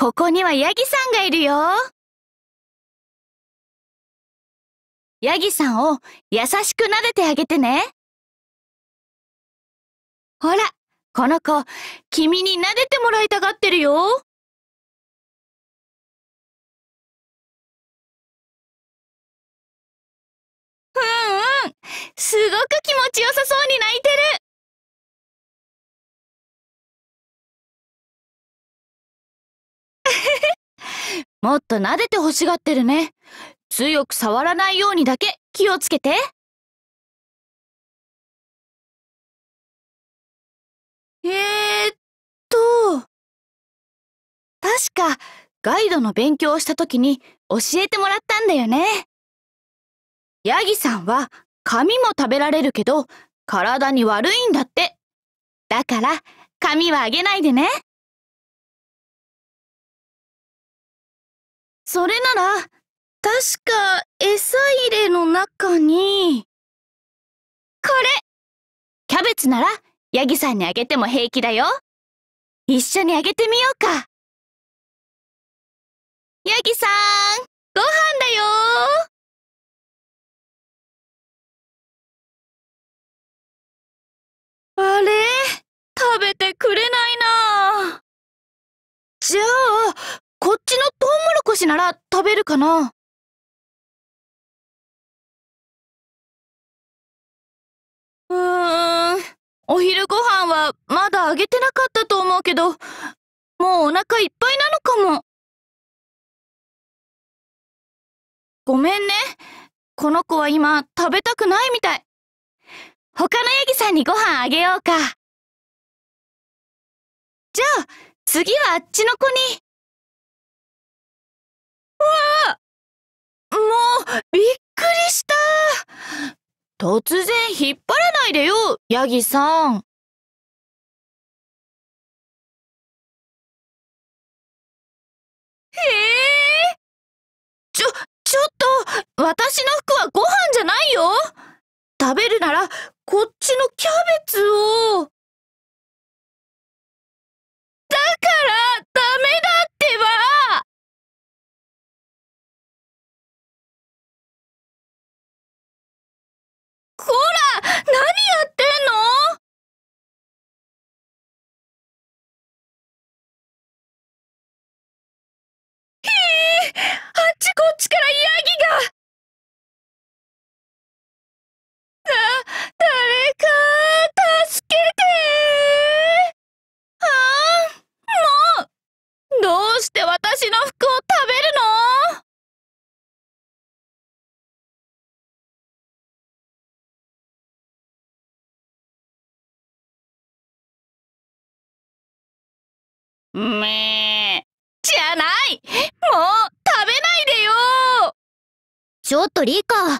ここにはヤギさんがいるよ。ヤギさんを優しく撫でてあげてね。ほら、この子、君に撫でてもらいたがってるよ。うんうん、すごく気持ちよさそうに泣いてる。もっと撫でて欲しがってるね。強く触らないようにだけ気をつけて。えー、っと。確か、ガイドの勉強をした時に教えてもらったんだよね。ヤギさんは髪も食べられるけど、体に悪いんだって。だから、髪はあげないでね。それなら、確か餌入れの中に。これキャベツなら、ヤギさんにあげても平気だよ。一緒にあげてみようか。ヤギさん、ご飯だよあれ食べてくれないなじゃあ、しなら食べるかなうーん、お昼ご飯はまだあげてなかったと思うけど、もうお腹いっぱいなのかも。ごめんね。この子は今食べたくないみたい。他のヤギさんにご飯あげようか。じゃあ、次はあっちの子に。わあもう、びっくりした突然引っ張らないでよ、ヤギさん。へえちょ、ちょっと、私の服はご飯じゃないよ食べるなら、こっちのキャベツを。だから、めじゃないもう食べないでよちょっとリカどう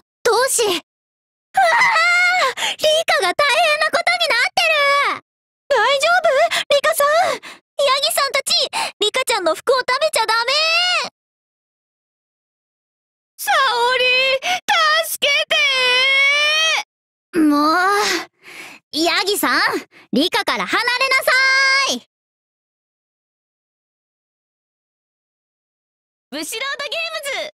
しうわリカが大変なことになってる大丈夫リカさんヤギさんたちリカちゃんの服を食べちゃダメ沙織助けてもうヤギさんリカから離れなさい武士ロードゲームズ